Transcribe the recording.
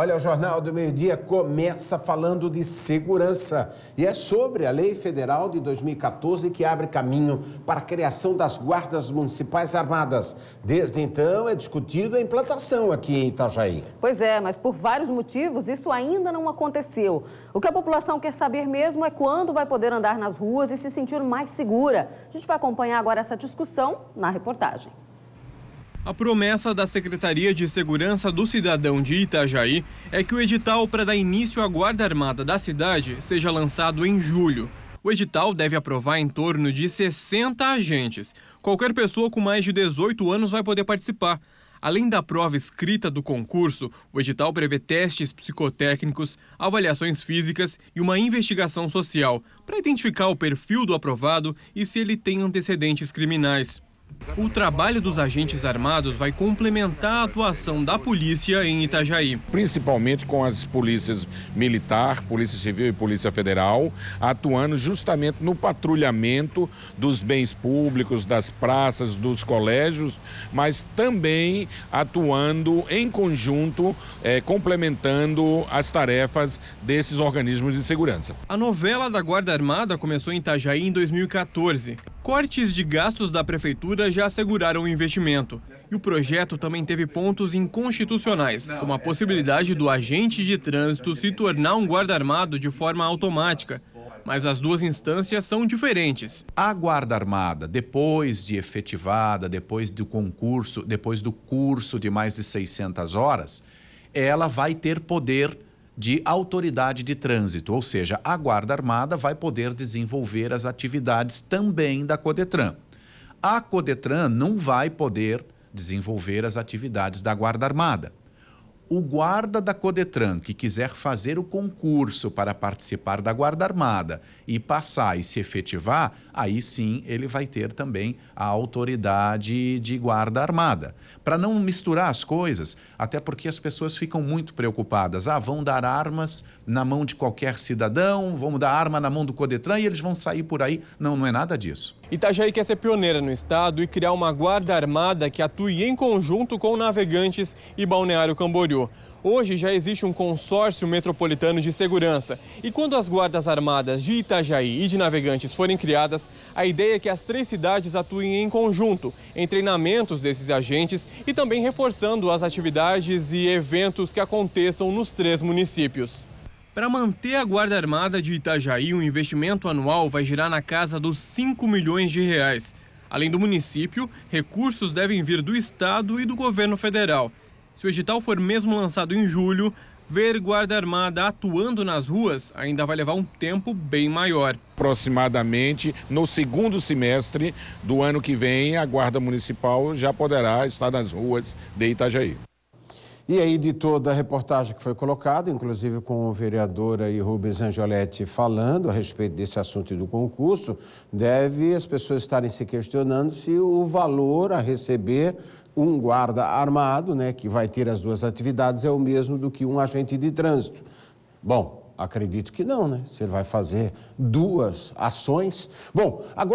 Olha, o Jornal do Meio-Dia começa falando de segurança e é sobre a Lei Federal de 2014 que abre caminho para a criação das Guardas Municipais Armadas. Desde então é discutido a implantação aqui em Itajaí. Pois é, mas por vários motivos isso ainda não aconteceu. O que a população quer saber mesmo é quando vai poder andar nas ruas e se sentir mais segura. A gente vai acompanhar agora essa discussão na reportagem. A promessa da Secretaria de Segurança do Cidadão de Itajaí é que o edital para dar início à Guarda Armada da cidade seja lançado em julho. O edital deve aprovar em torno de 60 agentes. Qualquer pessoa com mais de 18 anos vai poder participar. Além da prova escrita do concurso, o edital prevê testes psicotécnicos, avaliações físicas e uma investigação social para identificar o perfil do aprovado e se ele tem antecedentes criminais. O trabalho dos agentes armados vai complementar a atuação da polícia em Itajaí. Principalmente com as polícias militar, polícia civil e polícia federal, atuando justamente no patrulhamento dos bens públicos, das praças, dos colégios, mas também atuando em conjunto, eh, complementando as tarefas desses organismos de segurança. A novela da Guarda Armada começou em Itajaí em 2014. Cortes de gastos da prefeitura já asseguraram o investimento. E o projeto também teve pontos inconstitucionais, como é a possibilidade do agente de trânsito se tornar um guarda armado de forma automática. Mas as duas instâncias são diferentes. A Guarda Armada, depois de efetivada, depois do concurso, depois do curso de mais de 600 horas, ela vai ter poder de autoridade de trânsito, ou seja, a Guarda Armada vai poder desenvolver as atividades também da Codetran. A Codetran não vai poder desenvolver as atividades da Guarda Armada o guarda da Codetran que quiser fazer o concurso para participar da Guarda Armada e passar e se efetivar, aí sim ele vai ter também a autoridade de Guarda Armada. Para não misturar as coisas, até porque as pessoas ficam muito preocupadas. Ah, vão dar armas na mão de qualquer cidadão, vão dar arma na mão do Codetran e eles vão sair por aí. Não, não é nada disso. Itajaí quer ser pioneira no estado e criar uma Guarda Armada que atue em conjunto com navegantes e Balneário Camboriú. Hoje já existe um consórcio metropolitano de segurança. E quando as guardas armadas de Itajaí e de Navegantes forem criadas, a ideia é que as três cidades atuem em conjunto, em treinamentos desses agentes e também reforçando as atividades e eventos que aconteçam nos três municípios. Para manter a Guarda Armada de Itajaí, o investimento anual vai girar na casa dos 5 milhões de reais. Além do município, recursos devem vir do Estado e do governo federal. Se o edital for mesmo lançado em julho, ver Guarda Armada atuando nas ruas ainda vai levar um tempo bem maior. Aproximadamente no segundo semestre do ano que vem, a Guarda Municipal já poderá estar nas ruas de Itajaí. E aí, de toda a reportagem que foi colocada, inclusive com o vereador e Rubens Angioletti falando a respeito desse assunto do concurso, deve as pessoas estarem se questionando se o valor a receber um guarda armado, né, que vai ter as duas atividades, é o mesmo do que um agente de trânsito. Bom, acredito que não, né? Se ele vai fazer duas ações. Bom, agora.